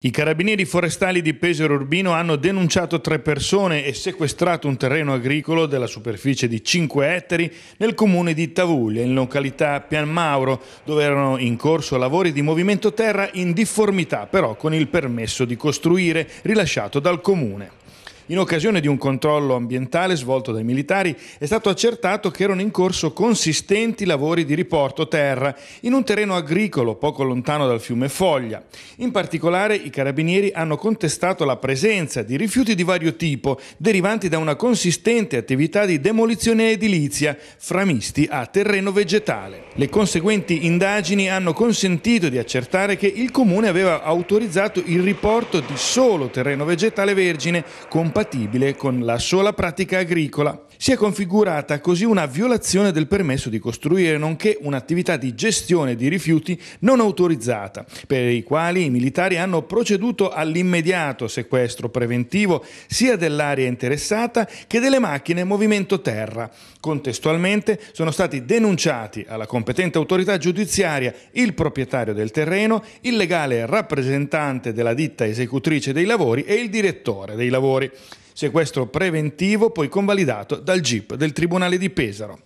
I carabinieri forestali di Pesaro Urbino hanno denunciato tre persone e sequestrato un terreno agricolo della superficie di 5 ettari nel comune di Tavuglia, in località Pian Mauro, dove erano in corso lavori di movimento terra in difformità, però con il permesso di costruire rilasciato dal comune. In occasione di un controllo ambientale svolto dai militari è stato accertato che erano in corso consistenti lavori di riporto terra in un terreno agricolo poco lontano dal fiume Foglia. In particolare i carabinieri hanno contestato la presenza di rifiuti di vario tipo derivanti da una consistente attività di demolizione edilizia framisti a terreno vegetale. Le conseguenti indagini hanno consentito di accertare che il comune aveva autorizzato il riporto di solo terreno vegetale vergine con compatibile con la sola pratica agricola. Si è configurata così una violazione del permesso di costruire, nonché un'attività di gestione di rifiuti non autorizzata, per i quali i militari hanno proceduto all'immediato sequestro preventivo sia dell'area interessata che delle macchine movimento terra. Contestualmente sono stati denunciati alla competente autorità giudiziaria il proprietario del terreno, il legale rappresentante della ditta esecutrice dei lavori e il direttore dei lavori sequestro preventivo poi convalidato dal GIP del Tribunale di Pesaro.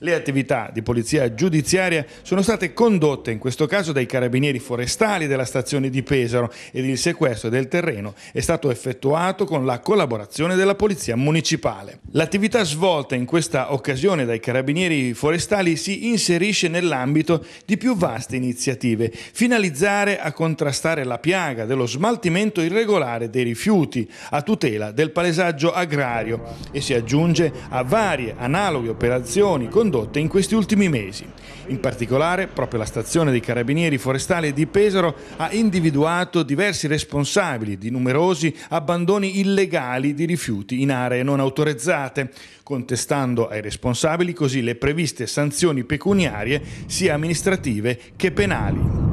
Le attività di polizia giudiziaria sono state condotte in questo caso dai carabinieri forestali della stazione di Pesaro ed il sequestro del terreno è stato effettuato con la collaborazione della polizia municipale. L'attività svolta in questa occasione dai carabinieri forestali si inserisce nell'ambito di più vaste iniziative, finalizzare a contrastare la piaga dello smaltimento irregolare dei rifiuti a tutela del palesaggio agrario e si aggiunge a varie analoghe operazioni con condotte in questi ultimi mesi. In particolare, proprio la stazione dei Carabinieri Forestali di Pesaro ha individuato diversi responsabili di numerosi abbandoni illegali di rifiuti in aree non autorizzate, contestando ai responsabili così le previste sanzioni pecuniarie sia amministrative che penali.